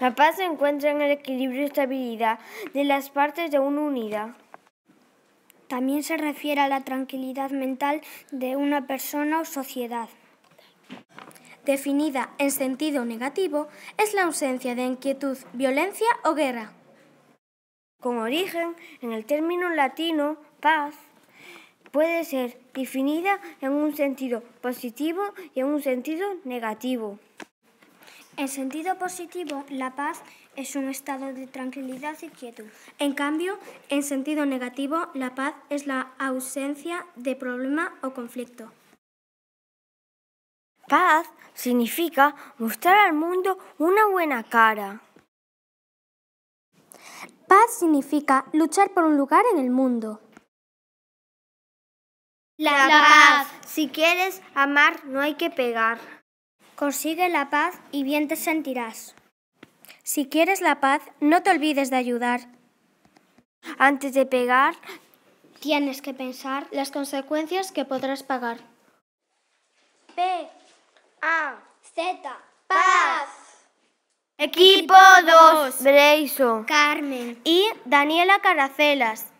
La paz se encuentra en el equilibrio y estabilidad de las partes de una unidad. También se refiere a la tranquilidad mental de una persona o sociedad. Definida en sentido negativo, es la ausencia de inquietud, violencia o guerra. Con origen en el término latino paz, puede ser definida en un sentido positivo y en un sentido negativo. En sentido positivo, la paz es un estado de tranquilidad y quietud. En cambio, en sentido negativo, la paz es la ausencia de problema o conflicto. Paz significa mostrar al mundo una buena cara. Paz significa luchar por un lugar en el mundo. La, paz. Si quieres amar, no hay que pegar. Consigue la paz y bien te sentirás. Si quieres la paz, no te olvides de ayudar. Antes de pegar, tienes que pensar las consecuencias que podrás pagar. P A Z Paz. Equipo 2. Breiso. Carmen. Y Daniela Caracelas.